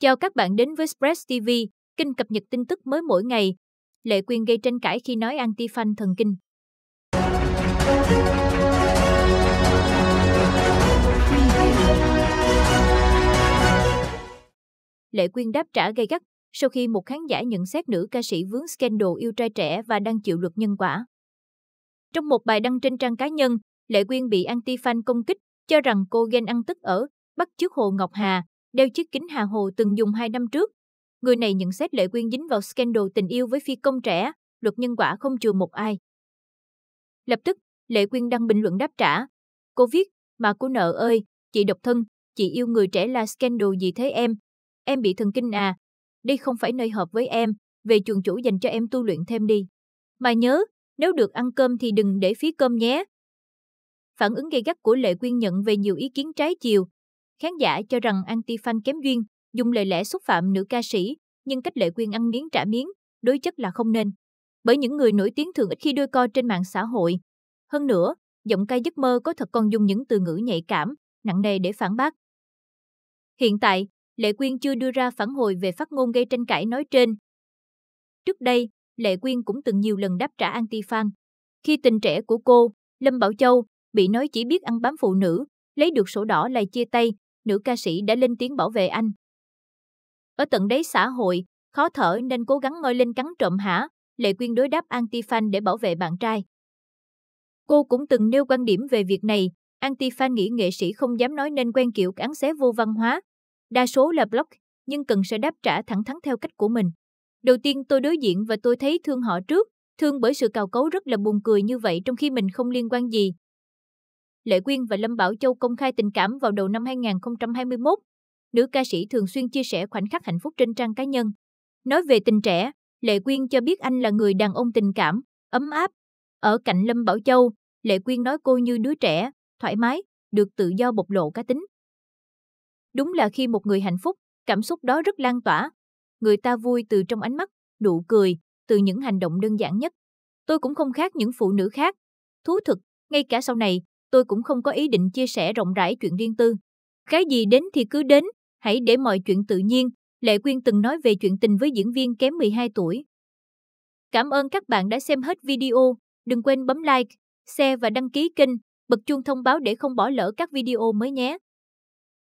Chào các bạn đến với Express TV, kênh cập nhật tin tức mới mỗi ngày. Lệ Quyên gây tranh cãi khi nói anti-fan thần kinh. Lệ Quyên đáp trả gay gắt sau khi một khán giả nhận xét nữ ca sĩ vướng scandal yêu trai trẻ và đang chịu luật nhân quả. Trong một bài đăng trên trang cá nhân, Lệ Quyên bị anti-fan công kích, cho rằng cô ghen ăn tức ở, bắt chước Hồ Ngọc Hà, đeo chiếc kính Hà Hồ từng dùng hai năm trước. Người này nhận xét Lệ Quyên dính vào scandal tình yêu với phi công trẻ, luật nhân quả không chừa một ai. Lập tức, Lệ Quyên đăng bình luận đáp trả. Cô viết, mà cô nợ ơi, chị độc thân, chị yêu người trẻ là scandal gì thế em? Em bị thần kinh à? Đây không phải nơi hợp với em, về chuồng chủ dành cho em tu luyện thêm đi. Mà nhớ, nếu được ăn cơm thì đừng để phí cơm nhé. Phản ứng gay gắt của Lệ Quyên nhận về nhiều ý kiến trái chiều, Khán giả cho rằng Antifan kém duyên, dùng lời lẽ xúc phạm nữ ca sĩ, nhưng cách Lệ Quyên ăn miếng trả miếng, đối chất là không nên. Bởi những người nổi tiếng thường ít khi đôi co trên mạng xã hội. Hơn nữa, giọng ca giấc mơ có thật còn dùng những từ ngữ nhạy cảm, nặng nề để phản bác. Hiện tại, Lệ Quyên chưa đưa ra phản hồi về phát ngôn gây tranh cãi nói trên. Trước đây, Lệ Quyên cũng từng nhiều lần đáp trả anti-fan. Khi tình trẻ của cô, Lâm Bảo Châu, bị nói chỉ biết ăn bám phụ nữ, lấy được sổ đỏ lại chia tay, nữ ca sĩ đã lên tiếng bảo vệ anh. Ở tận đáy xã hội, khó thở nên cố gắng ngồi lên cắn trộm hả, Lệ Quyên đối đáp anti-fan để bảo vệ bạn trai. Cô cũng từng nêu quan điểm về việc này, anti-fan nghĩ nghệ sĩ không dám nói nên quen kiểu cắn xé vô văn hóa. Đa số là blog, nhưng cần sẽ đáp trả thẳng thắn theo cách của mình. Đầu tiên tôi đối diện và tôi thấy thương họ trước, thương bởi sự cào cấu rất là buồn cười như vậy trong khi mình không liên quan gì, Lệ Quyên và Lâm Bảo Châu công khai tình cảm vào đầu năm 2021. Nữ ca sĩ thường xuyên chia sẻ khoảnh khắc hạnh phúc trên trang cá nhân. Nói về tình trẻ, Lệ Quyên cho biết anh là người đàn ông tình cảm, ấm áp. Ở cạnh Lâm Bảo Châu, Lệ Quyên nói cô như đứa trẻ, thoải mái, được tự do bộc lộ cá tính. Đúng là khi một người hạnh phúc, cảm xúc đó rất lan tỏa. Người ta vui từ trong ánh mắt, nụ cười, từ những hành động đơn giản nhất. Tôi cũng không khác những phụ nữ khác. Thú thực, ngay cả sau này, tôi cũng không có ý định chia sẻ rộng rãi chuyện riêng tư. Cái gì đến thì cứ đến, hãy để mọi chuyện tự nhiên, Lệ Quyên từng nói về chuyện tình với diễn viên kém 12 tuổi. Cảm ơn các bạn đã xem hết video, đừng quên bấm like, share và đăng ký kênh, bật chuông thông báo để không bỏ lỡ các video mới nhé.